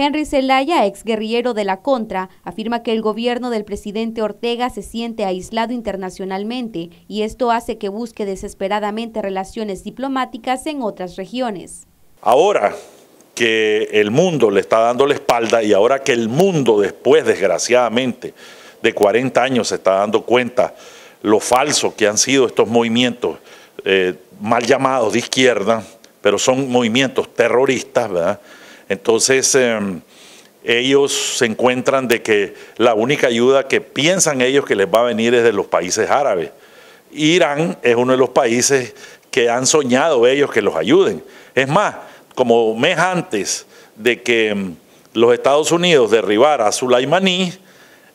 Henry Zelaya, ex guerrillero de la Contra, afirma que el gobierno del presidente Ortega se siente aislado internacionalmente y esto hace que busque desesperadamente relaciones diplomáticas en otras regiones. Ahora que el mundo le está dando la espalda y ahora que el mundo después, desgraciadamente, de 40 años se está dando cuenta lo falso que han sido estos movimientos eh, mal llamados de izquierda, pero son movimientos terroristas, ¿verdad? Entonces, em, ellos se encuentran de que la única ayuda que piensan ellos que les va a venir es de los países árabes. Irán es uno de los países que han soñado ellos que los ayuden. Es más, como mes antes de que em, los Estados Unidos derribara a Sulaimaní,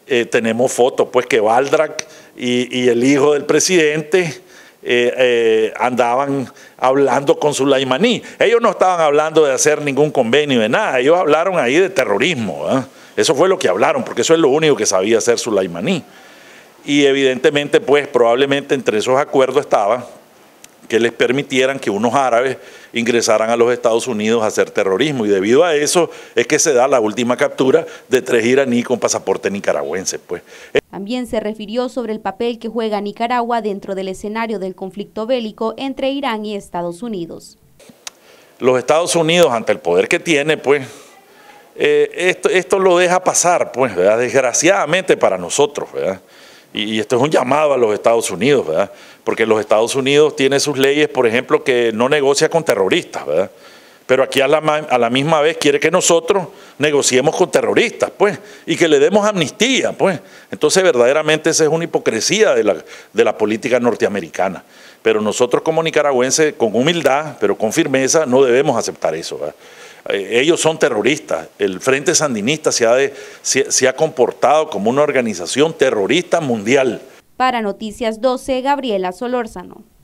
eh, tenemos fotos pues que Baldrak y el hijo del presidente eh, eh, andaban hablando con Sulaimaní. Ellos no estaban hablando de hacer ningún convenio, de nada. Ellos hablaron ahí de terrorismo. ¿ah? Eso fue lo que hablaron, porque eso es lo único que sabía hacer Sulaimaní. Y evidentemente, pues probablemente entre esos acuerdos estaba que les permitieran que unos árabes ingresaran a los Estados Unidos a hacer terrorismo. Y debido a eso es que se da la última captura de tres iraníes con pasaporte nicaragüense. Pues. También se refirió sobre el papel que juega Nicaragua dentro del escenario del conflicto bélico entre Irán y Estados Unidos. Los Estados Unidos, ante el poder que tiene, pues, eh, esto, lo deja pasar, pues, desgraciadamente para nosotros, ¿verdad? y, esto es un llamado a los Estados Unidos, ¿verdad? Porque los Estados Unidos tiene sus leyes, por ejemplo, que no negocia con terroristas, ¿verdad? Pero aquí a la, misma vez quiere que nosotros negociemos con terroristas, pues, y que le demos amnistía, pues. Entonces, verdaderamente, esa es una hipocresía de la, política norteamericana. Pero nosotros como nicaragüenses, con humildad, pero con firmeza, no debemos aceptar eso. Eh, ellos son terroristas. El Frente Sandinista se ha, se ha comportado como una organización terrorista mundial. Para Noticias 12, Gabriela Solórzano.